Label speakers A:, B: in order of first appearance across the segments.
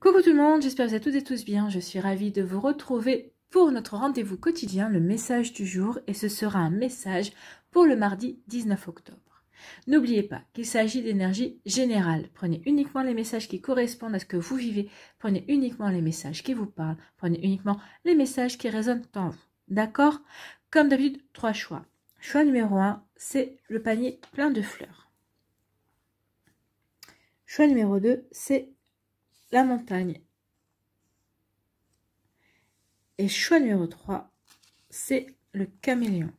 A: Coucou tout le monde, j'espère que vous êtes toutes et tous bien. Je suis ravie de vous retrouver pour notre rendez-vous quotidien, le message du jour, et ce sera un message pour le mardi 19 octobre. N'oubliez pas qu'il s'agit d'énergie générale. Prenez uniquement les messages qui correspondent à ce que vous vivez, prenez uniquement les messages qui vous parlent, prenez uniquement les messages qui résonnent en vous. D'accord Comme d'habitude, trois choix. Choix numéro 1, c'est le panier plein de fleurs. Choix numéro 2, c'est la montagne. Et choix numéro 3, c'est le caméléon.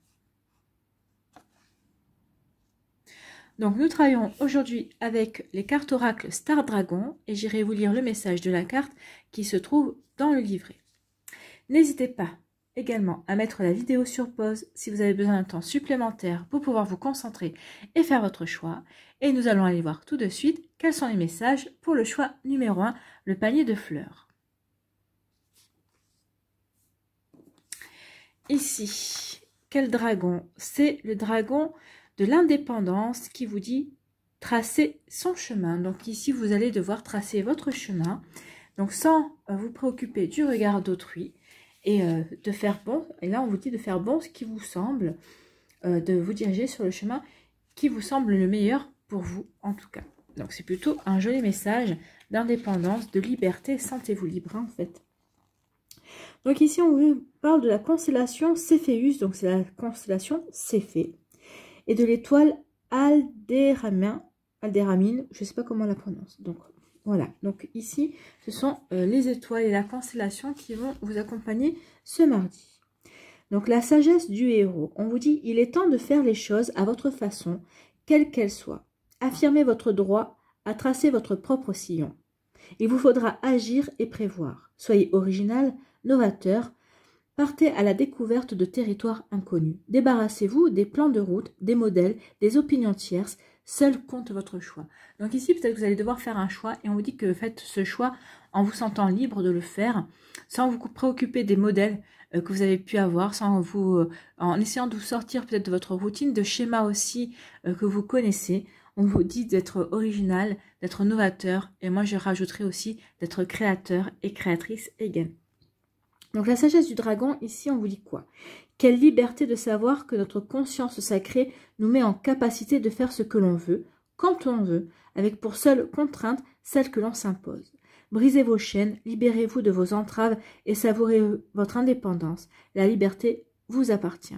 A: Donc nous travaillons aujourd'hui avec les cartes oracle Star Dragon et j'irai vous lire le message de la carte qui se trouve dans le livret. N'hésitez pas également à mettre la vidéo sur pause si vous avez besoin d'un temps supplémentaire pour pouvoir vous concentrer et faire votre choix. Et nous allons aller voir tout de suite quels sont les messages pour le choix numéro 1, le panier de fleurs. Ici, quel dragon C'est le dragon de l'indépendance qui vous dit tracer son chemin. Donc ici, vous allez devoir tracer votre chemin, donc sans euh, vous préoccuper du regard d'autrui et euh, de faire bon. Et là, on vous dit de faire bon ce qui vous semble, euh, de vous diriger sur le chemin qui vous semble le meilleur pour vous en tout cas. Donc c'est plutôt un joli message d'indépendance, de liberté, sentez-vous libre hein, en fait. Donc ici on vous parle de la constellation Céphéus, donc c'est la constellation Céphée, et de l'étoile Alderamine, Aldéramine, je ne sais pas comment on la prononce. Donc voilà, donc ici ce sont euh, les étoiles et la constellation qui vont vous accompagner ce mardi. Donc la sagesse du héros, on vous dit, il est temps de faire les choses à votre façon, quelle qu'elles soient. Affirmez votre droit à tracer votre propre sillon. Il vous faudra agir et prévoir. Soyez original, novateur, partez à la découverte de territoires inconnus. Débarrassez-vous des plans de route, des modèles, des opinions tierces, seul compte votre choix. Donc ici, peut-être que vous allez devoir faire un choix et on vous dit que faites ce choix en vous sentant libre de le faire, sans vous préoccuper des modèles euh, que vous avez pu avoir, sans vous, euh, en essayant de vous sortir peut-être de votre routine, de schémas aussi euh, que vous connaissez on vous dit d'être original, d'être novateur, et moi je rajouterai aussi d'être créateur et créatrice également. Donc la sagesse du dragon, ici, on vous dit quoi Quelle liberté de savoir que notre conscience sacrée nous met en capacité de faire ce que l'on veut, quand on veut, avec pour seule contrainte celle que l'on s'impose. Brisez vos chaînes, libérez-vous de vos entraves et savourez votre indépendance. La liberté vous appartient.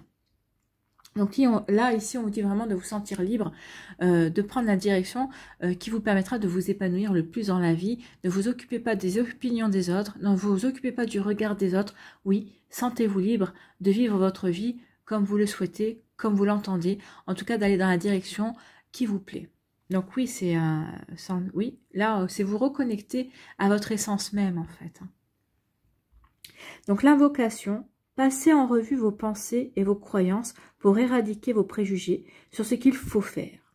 A: Donc là, ici, on vous dit vraiment de vous sentir libre, euh, de prendre la direction euh, qui vous permettra de vous épanouir le plus dans la vie. Ne vous occupez pas des opinions des autres, ne vous occupez pas du regard des autres. Oui, sentez-vous libre de vivre votre vie comme vous le souhaitez, comme vous l'entendez, en tout cas d'aller dans la direction qui vous plaît. Donc oui, c'est oui, là, c'est vous reconnecter à votre essence même, en fait. Hein. Donc l'invocation, Passez en revue vos pensées et vos croyances pour éradiquer vos préjugés sur ce qu'il faut faire.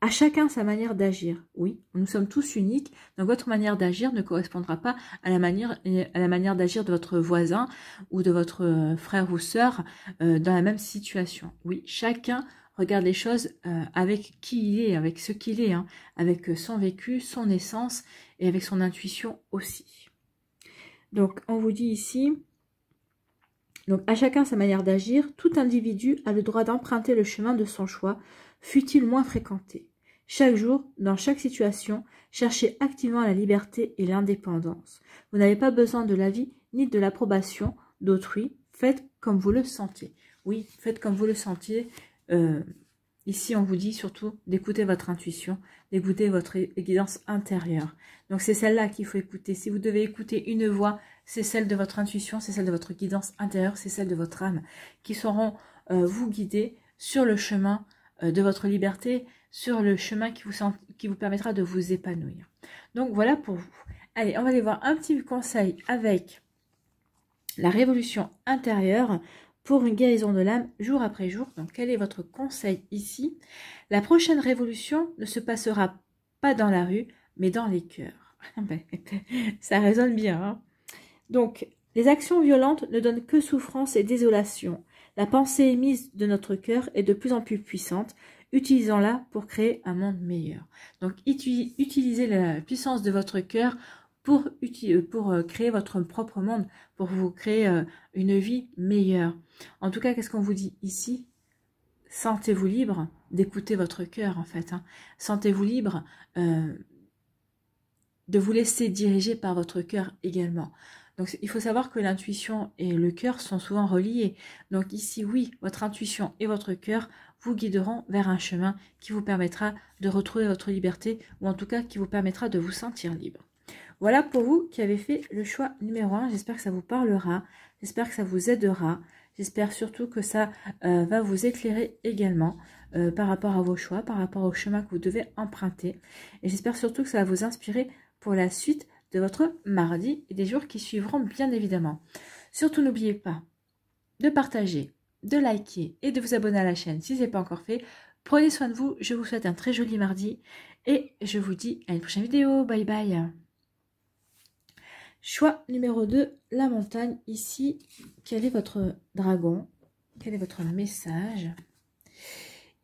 A: À chacun sa manière d'agir. Oui, nous sommes tous uniques, donc votre manière d'agir ne correspondra pas à la manière, à la manière d'agir de votre voisin ou de votre euh, frère ou sœur euh, dans la même situation. Oui, chacun regarde les choses euh, avec qui il est, avec ce qu'il est, hein, avec son vécu, son essence et avec son intuition aussi. Donc on vous dit ici, donc à chacun sa manière d'agir, tout individu a le droit d'emprunter le chemin de son choix, fût-il moins fréquenté. Chaque jour, dans chaque situation, cherchez activement la liberté et l'indépendance. Vous n'avez pas besoin de l'avis ni de l'approbation d'autrui. Faites comme vous le sentiez. Oui, faites comme vous le sentiez. Euh, ici, on vous dit surtout d'écouter votre intuition, d'écouter votre guidance intérieure. Donc c'est celle-là qu'il faut écouter. Si vous devez écouter une voix, c'est celle de votre intuition, c'est celle de votre guidance intérieure, c'est celle de votre âme, qui sauront euh, vous guider sur le chemin euh, de votre liberté, sur le chemin qui vous, qui vous permettra de vous épanouir. Donc voilà pour vous. Allez, on va aller voir un petit conseil avec la révolution intérieure pour une guérison de l'âme jour après jour. Donc quel est votre conseil ici La prochaine révolution ne se passera pas dans la rue, mais dans les cœurs. Ben, ça résonne bien. Hein donc, les actions violentes ne donnent que souffrance et désolation. La pensée émise de notre cœur est de plus en plus puissante, utilisons-la pour créer un monde meilleur. Donc, utilisez la puissance de votre cœur pour, euh, euh, créer votre propre monde, pour vous créer euh, une vie meilleure. En tout cas, qu'est-ce qu'on vous dit ici Sentez-vous libre d'écouter votre cœur, en fait. Hein. Sentez-vous libre de vous laisser diriger par votre cœur également. Donc il faut savoir que l'intuition et le cœur sont souvent reliés. Donc ici, oui, votre intuition et votre cœur vous guideront vers un chemin qui vous permettra de retrouver votre liberté ou en tout cas qui vous permettra de vous sentir libre. Voilà pour vous qui avez fait le choix numéro 1. J'espère que ça vous parlera, j'espère que ça vous aidera, j'espère surtout que ça euh, va vous éclairer également euh, par rapport à vos choix, par rapport au chemin que vous devez emprunter. Et j'espère surtout que ça va vous inspirer pour la suite de votre mardi et des jours qui suivront bien évidemment. Surtout n'oubliez pas de partager, de liker et de vous abonner à la chaîne si ce n'est pas encore fait. Prenez soin de vous, je vous souhaite un très joli mardi et je vous dis à une prochaine vidéo. Bye bye Choix numéro 2, la montagne. Ici, quel est votre dragon Quel est votre message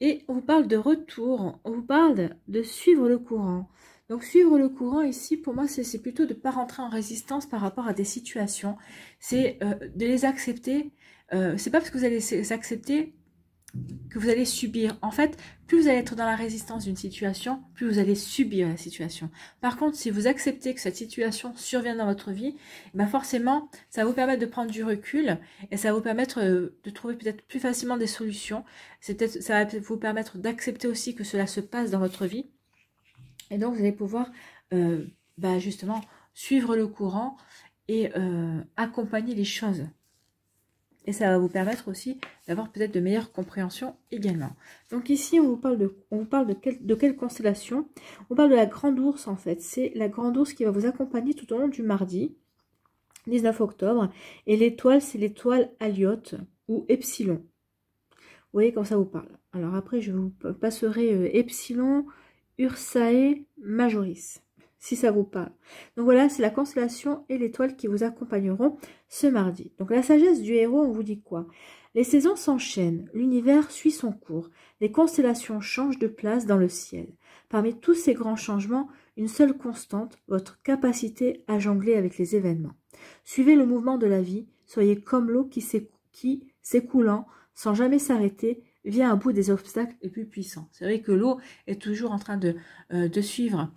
A: Et on vous parle de retour, on vous parle de suivre le courant. Donc suivre le courant ici, pour moi, c'est plutôt de ne pas rentrer en résistance par rapport à des situations. C'est euh, de les accepter. Euh, c'est pas parce que vous allez les accepter que vous allez subir. En fait, plus vous allez être dans la résistance d'une situation, plus vous allez subir la situation. Par contre, si vous acceptez que cette situation survient dans votre vie, eh ben forcément, ça va vous permettre de prendre du recul et ça va vous permettre de trouver peut-être plus facilement des solutions. ça va vous permettre d'accepter aussi que cela se passe dans votre vie et donc, vous allez pouvoir euh, bah, justement suivre le courant et euh, accompagner les choses. Et ça va vous permettre aussi d'avoir peut-être de meilleures compréhensions également. Donc ici, on vous parle de, on vous parle de, quelle constellation On parle de la grande ours en fait. C'est la grande ours qui va vous accompagner tout au long du mardi, 19 octobre. Et l'étoile, c'est l'étoile Aliote ou Epsilon. Vous voyez comment ça vous parle. Alors après, je vous passerai euh, Epsilon, Ursae Majoris, si ça vous parle. Donc voilà, c'est la constellation et l'étoile qui vous accompagneront ce mardi. Donc la sagesse du héros, on vous dit quoi Les saisons s'enchaînent, l'univers suit son cours, les constellations changent de place dans le ciel. Parmi tous ces grands changements, une seule constante, votre capacité à jongler avec les événements. Suivez le mouvement de la vie, soyez comme l'eau qui s'écoulant sans jamais s'arrêter vient à bout des obstacles les plus puissants. C'est vrai que l'eau est toujours en train de, euh, suivre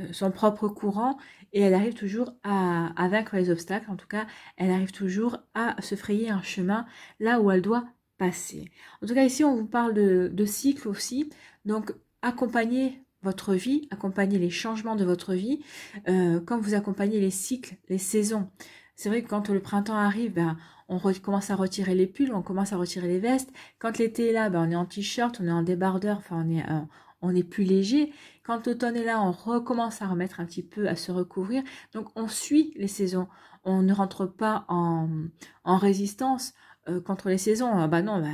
A: euh, son propre courant et elle arrive toujours à, vaincre les obstacles. En tout cas, elle arrive toujours à se frayer un chemin là où elle doit passer. En tout cas, ici, on vous parle de, cycles cycle aussi. Donc, accompagner votre vie, accompagner les changements de votre vie, euh, comme vous accompagnez les cycles, les saisons. C'est vrai que quand le printemps arrive, ben, on commence à retirer les pulls, on commence à retirer les vestes. Quand l'été est là, ben, on est en t-shirt, on est en débardeur, enfin on est, euh, on est plus léger. Quand l'automne est là, on recommence à remettre un petit peu, à se recouvrir. Donc on suit les saisons, on ne rentre pas en, en résistance euh, contre les saisons. Ah bah non, bah,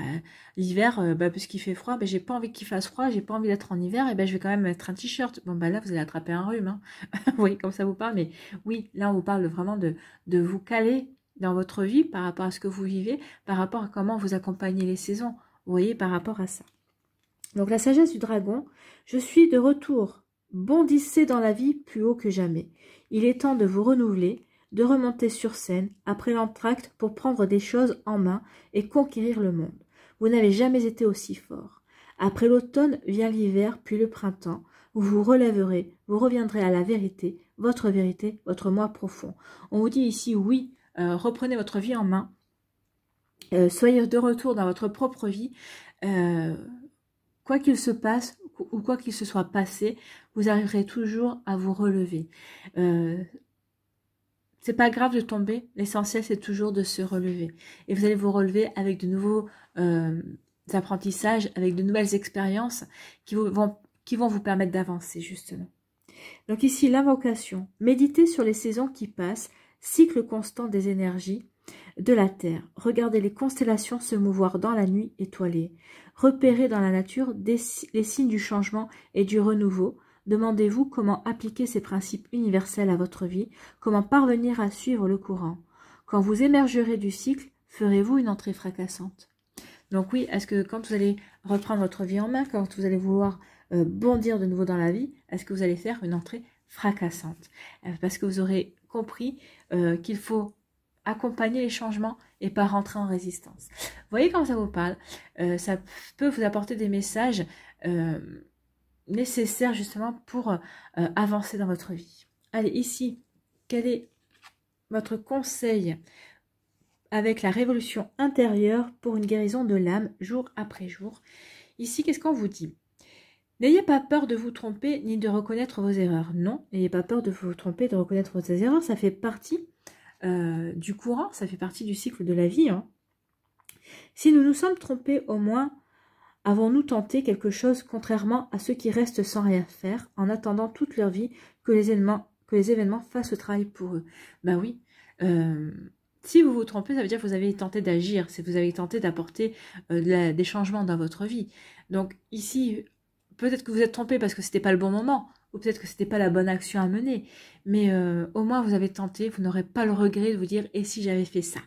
A: l'hiver, euh, bah, puisqu'il fait froid, mais bah, j'ai pas envie qu'il fasse froid, j'ai pas envie d'être en hiver, et ben je vais quand même mettre un t-shirt. Bon, ben là, vous allez attraper un rhume. Hein. oui voyez comme ça vous parle, mais oui, là, on vous parle vraiment de, de vous caler dans votre vie, par rapport à ce que vous vivez, par rapport à comment vous accompagnez les saisons. Vous voyez, par rapport à ça. Donc la sagesse du dragon, je suis de retour. Bondissez dans la vie plus haut que jamais. Il est temps de vous renouveler, de remonter sur scène après l'entracte pour prendre des choses en main et conquérir le monde. Vous n'avez jamais été aussi fort. Après l'automne vient l'hiver, puis le printemps. Vous vous relèverez, vous reviendrez à la vérité, votre vérité, votre moi profond. On vous dit ici oui, euh, reprenez votre vie en main, euh, soyez de retour dans votre propre vie, euh, quoi qu'il se passe ou quoi qu'il se soit passé, vous arriverez toujours à vous relever. c'est pas grave de tomber, l'essentiel c'est toujours de se relever. Et vous allez vous relever avec de nouveaux apprentissages, avec de nouvelles expériences qui, vont, qui vont vous permettre d'avancer justement. Donc ici, l'invocation. Méditez sur les saisons qui passent cycle constant des énergies de la Terre. Regardez les constellations se mouvoir dans la nuit étoilée. Repérez dans la nature les signes du changement et du renouveau. Demandez-vous comment appliquer ces principes universels à votre vie, comment parvenir à suivre le courant. Quand vous émergerez du cycle, ferez-vous une entrée fracassante Donc oui, est-ce que quand vous allez reprendre votre vie en main, quand vous allez vouloir euh, bondir de nouveau dans la vie, est-ce que vous allez faire une entrée fracassante euh, Parce que vous aurez compris euh, qu'il faut accompagner les changements et pas rentrer en résistance. Vous voyez comment ça vous parle euh, Ça peut vous apporter des messages euh, nécessaires justement pour avancer dans votre vie. Allez, ici, quel est votre conseil avec la révolution intérieure pour une guérison de l'âme jour après jour Ici, qu'est-ce qu'on vous dit N'ayez pas peur de vous tromper ni de reconnaître vos erreurs. Non, n'ayez pas peur de vous tromper, de reconnaître vos erreurs. Ça fait partie euh, du courant, ça fait partie du cycle de la vie. Hein. Si nous nous sommes trompés, au moins avons-nous tenté quelque chose contrairement à ceux qui restent sans rien faire, en attendant toute leur vie que les événements, fassent le travail pour eux Ben oui. Euh, si vous vous trompez, ça veut dire que vous avez tenté d'agir, si vous avez tenté d'apporter euh, des changements dans votre vie. Donc ici, peut-être que vous êtes trompé parce que ce n'était pas le bon moment, ou peut-être que c'était pas la bonne action à mener, mais euh, au moins vous avez tenté, vous n'aurez pas le regret de vous dire et si j'avais fait ça,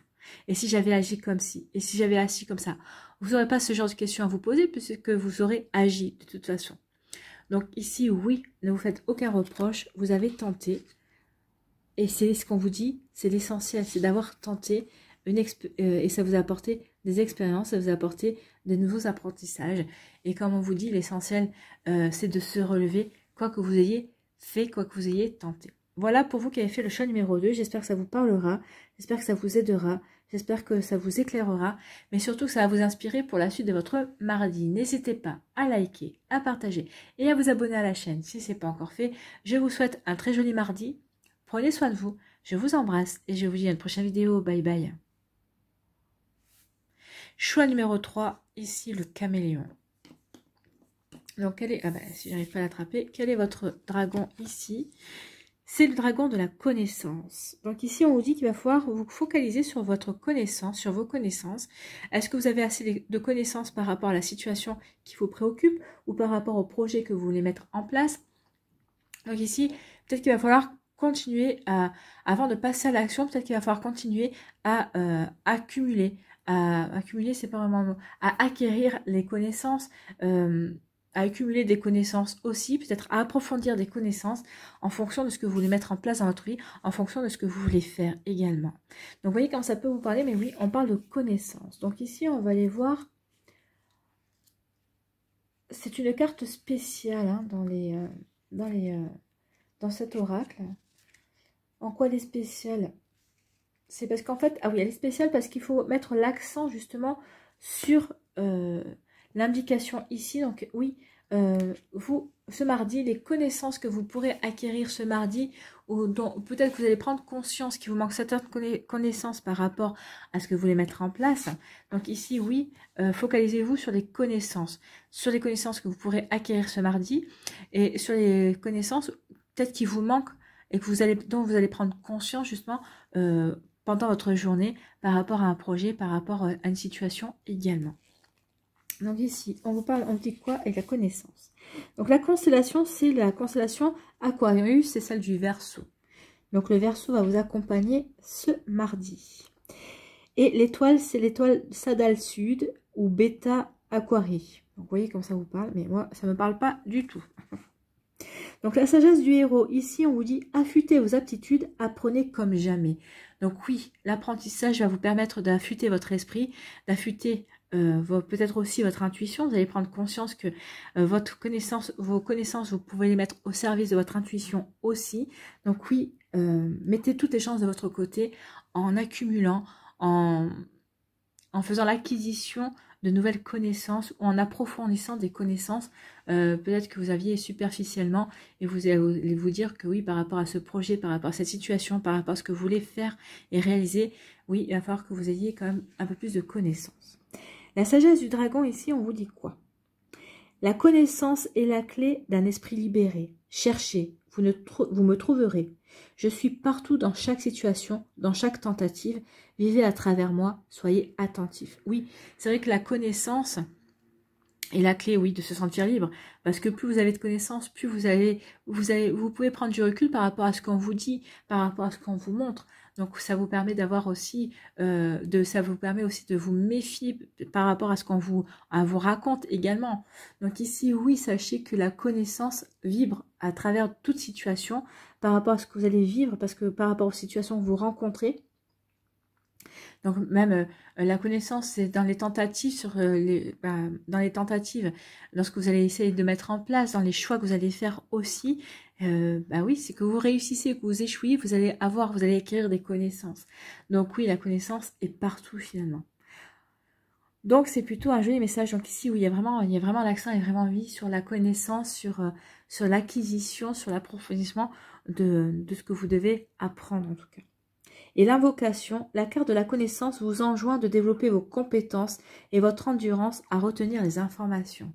A: et si j'avais agi comme si, et si j'avais agi comme ça. Vous n'aurez pas ce genre de questions à vous poser puisque vous aurez agi de toute façon. Donc ici, oui, ne vous faites aucun reproche, vous avez tenté, et c'est ce qu'on vous dit, c'est l'essentiel, c'est d'avoir tenté une euh, et ça vous a apporté des expériences, ça vous a apporté des nouveaux apprentissages. Et comme on vous dit, l'essentiel, euh, c'est de se relever, quoi que vous ayez fait, quoi que vous ayez tenté. Voilà pour vous qui avez fait le choix numéro 2. J'espère que ça vous parlera, j'espère que ça vous aidera, j'espère que ça vous éclairera, mais surtout que ça va vous inspirer pour la suite de votre mardi. N'hésitez pas à liker, à partager et à vous abonner à la chaîne si ce n'est pas encore fait. Je vous souhaite un très joli mardi. Prenez soin de vous. Je vous embrasse et je vous dis à une prochaine vidéo. Bye bye. Choix numéro 3, ici le caméléon. Donc, quel est, ah ben, si j'arrive pas à l'attraper, quel est votre dragon ici C'est le dragon de la connaissance. Donc ici, on vous dit qu'il va falloir vous focaliser sur votre connaissance, sur vos connaissances. Est-ce que vous avez assez de connaissances par rapport à la situation qui vous préoccupe ou par rapport au projet que vous voulez mettre en place Donc ici, peut-être qu'il va falloir continuer à, avant de passer à l'action, peut-être qu'il va falloir continuer à euh, accumuler, accumuler, c'est pas vraiment à acquérir les connaissances, euh, à accumuler des connaissances aussi, peut-être à approfondir des connaissances en fonction de ce que vous voulez mettre en place dans votre vie, en fonction de ce que vous voulez faire également. Donc vous voyez comment ça peut vous parler, mais oui, on parle de connaissances. Donc ici, on va aller voir c'est une carte spéciale hein, dans les euh, dans les euh, dans cet oracle. En quoi elle est spéciale c'est parce qu'en fait, ah oui, elle est spéciale parce qu'il faut mettre l'accent justement sur euh, l'indication ici. Donc oui, euh, vous, ce mardi, les connaissances que vous pourrez acquérir ce mardi, ou dont peut-être que vous allez prendre conscience qu'il vous manque certaines connaissances par rapport à ce que vous voulez mettre en place. Donc ici, oui, euh, focalisez-vous sur les connaissances, sur les connaissances que vous pourrez acquérir ce mardi, et sur les connaissances peut-être qui vous manquent et que vous allez, dont vous allez prendre conscience justement pendant votre journée par rapport à un projet, par rapport euh, à une situation également. Donc ici, on vous parle, on dit quoi Et la connaissance. Donc la constellation, c'est la constellation Aquarius, c'est celle du Verseau. Donc le Verseau va vous accompagner ce mardi. Et l'étoile, c'est l'étoile Sadal Sud ou Beta Aquarii. Donc vous voyez comment ça vous parle, mais moi ça ne me parle pas du tout. Donc la sagesse du héros, ici on vous dit affûtez vos aptitudes, apprenez comme jamais. Donc oui, l'apprentissage va vous permettre d'affûter votre esprit, d'affûter euh, peut-être aussi votre intuition. Vous allez prendre conscience que euh, votre connaissance, vos connaissances, vous pouvez les mettre au service de votre intuition aussi. Donc oui, euh, mettez toutes les chances de votre côté en accumulant, en, en faisant l'acquisition de nouvelles connaissances ou en approfondissant des connaissances euh, peut-être que vous aviez superficiellement et vous allez vous dire que oui par rapport à ce projet, par rapport à cette situation, par rapport à ce que vous voulez faire et réaliser, oui il va falloir que vous ayez quand même un peu plus de connaissances. La sagesse du dragon ici on vous dit quoi La connaissance est la clé d'un esprit libéré. Cherchez, vous, ne vous me trouverez. Je suis partout dans chaque situation, dans chaque tentative. Vivez à travers moi, soyez attentifs. Oui, c'est vrai que la connaissance est la clé, oui, de se sentir libre. Parce que plus vous avez de connaissances, plus vous vous pouvez prendre du recul par rapport à ce qu'on vous dit, par rapport à ce qu'on vous montre. Donc ça vous permet d'avoir aussi, euh, de, ça vous permet aussi de vous méfier par rapport à ce qu'on vous, vous raconte également. Donc ici, oui, sachez que la connaissance vibre à travers toute situation par rapport à ce que vous allez vivre, parce que par rapport aux situations que vous rencontrez. Donc même euh, la connaissance, c'est dans les tentatives, sur euh, les, ben, dans les tentatives, lorsque vous allez essayer de mettre en place, dans les choix que vous allez faire aussi. bah oui, c'est que vous réussissez, que vous échouiez, vous allez avoir, vous allez acquérir des connaissances. Donc oui, la connaissance est partout finalement. Donc c'est plutôt un joli message. Donc ici où il y a vraiment, il y a vraiment l'accent et vraiment vie sur la connaissance, sur, sur l'acquisition, sur l'approfondissement de, ce que vous devez apprendre en tout cas. Et l'invocation, la carte de la connaissance vous enjoint de développer vos compétences et votre endurance à retenir les informations.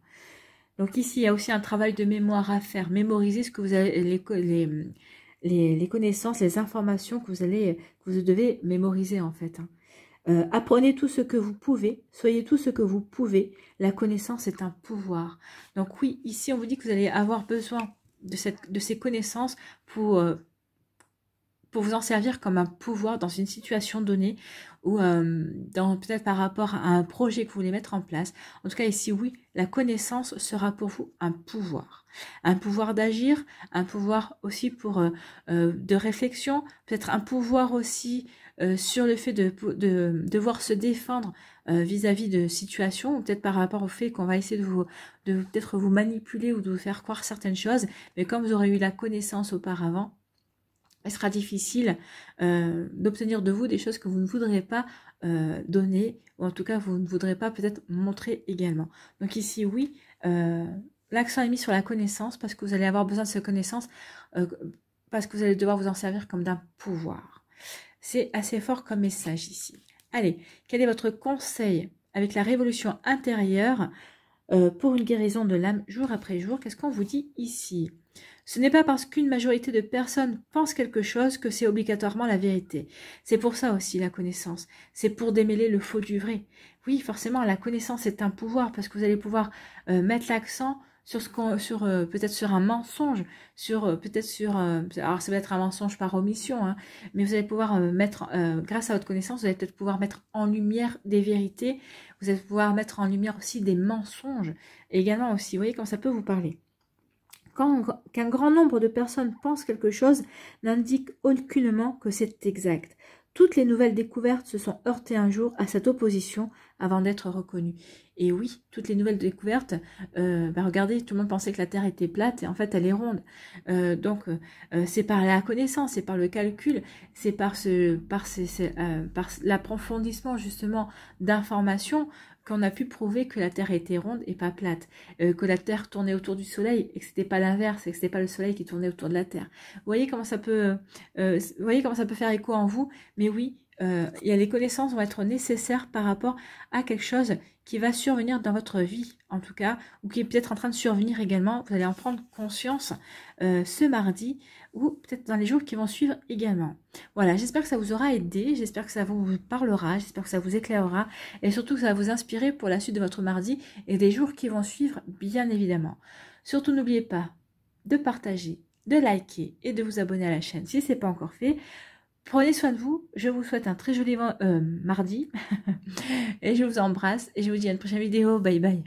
A: Donc ici, il y a aussi un travail de mémoire à faire. Mémorisez ce que vous avez, les, connaissances, les informations que vous, allez, que vous devez mémoriser en fait. Hein. Euh, apprenez tout ce que vous pouvez, soyez tout ce que vous pouvez. La connaissance est un pouvoir. Donc oui, ici on vous dit que vous allez avoir besoin de, cette, de ces connaissances pour, euh, pour vous en servir comme un pouvoir dans une situation donnée ou euh, peut-être par rapport à un projet que vous voulez mettre en place. En tout cas, ici, oui, la connaissance sera pour vous un pouvoir. Un pouvoir d'agir, un pouvoir aussi pour euh, de réflexion, peut-être un pouvoir aussi euh, sur le fait de, devoir se défendre euh, vis-à-vis de situations, ou peut-être par rapport au fait qu'on va essayer de vous, de peut-être vous manipuler ou de vous faire croire certaines choses, mais comme vous aurez eu la connaissance auparavant, il sera difficile euh, d'obtenir de vous des choses que vous ne voudrez pas donner, ou en tout cas vous ne voudrez pas peut-être montrer également. Donc ici, oui, l'accent est mis sur la connaissance, parce que vous allez avoir besoin de cette connaissance, parce que vous allez devoir vous en servir comme d'un pouvoir. C'est assez fort comme message ici. Allez, quel est votre conseil avec la révolution intérieure euh, pour une guérison de l'âme jour après jour Qu'est-ce qu'on vous dit ici Ce n'est pas parce qu'une majorité de personnes pensent quelque chose que c'est obligatoirement la vérité. C'est pour ça aussi la connaissance. C'est pour démêler le faux du vrai. Oui, forcément, la connaissance est un pouvoir parce que vous allez pouvoir euh, mettre l'accent sur ce sur euh, peut-être sur un mensonge, sur euh, peut-être sur, euh, alors ça va être un mensonge par omission, hein, mais vous allez pouvoir mettre, grâce à votre connaissance, vous allez peut-être pouvoir mettre en lumière des vérités, vous allez pouvoir mettre en lumière aussi des mensonges, et également aussi, vous voyez comment ça peut vous parler. Quand qu'un grand nombre de personnes pensent quelque chose n'indique aucunement que c'est exact. Toutes les nouvelles découvertes se sont heurtées un jour à cette opposition avant d'être reconnues. Et oui, toutes les nouvelles découvertes, euh, bah, regardez, tout le monde pensait que la Terre était plate et en fait elle est ronde. Euh, donc euh, c'est par la connaissance, c'est par le calcul, c'est par, ce, par, par l'approfondissement justement d'informations qu'on a pu prouver que la Terre était ronde et pas plate, euh, que la Terre tournait autour du Soleil et que c'était pas l'inverse, et que c'était pas le Soleil qui tournait autour de la Terre. voyez comment ça peut, euh, euh, vous voyez comment ça peut faire écho en vous. Mais oui, euh, a les connaissances vont être nécessaires par rapport à quelque chose qui va survenir dans votre vie, en tout cas, ou qui est peut-être en train de survenir également. Vous allez en prendre conscience euh, ce mardi ou peut-être dans les jours qui vont suivre également. Voilà, j'espère que ça vous aura aidé, j'espère que ça vous parlera, j'espère que ça vous éclairera et surtout que ça va vous inspirer pour la suite de votre mardi et des jours qui vont suivre, bien évidemment. Surtout, n'oubliez pas de partager, de liker et de vous abonner à la chaîne si ce n'est pas encore fait. Prenez soin de vous. Je vous souhaite un très joli euh, mardi. et je vous embrasse. Et je vous dis à une prochaine vidéo. Bye bye.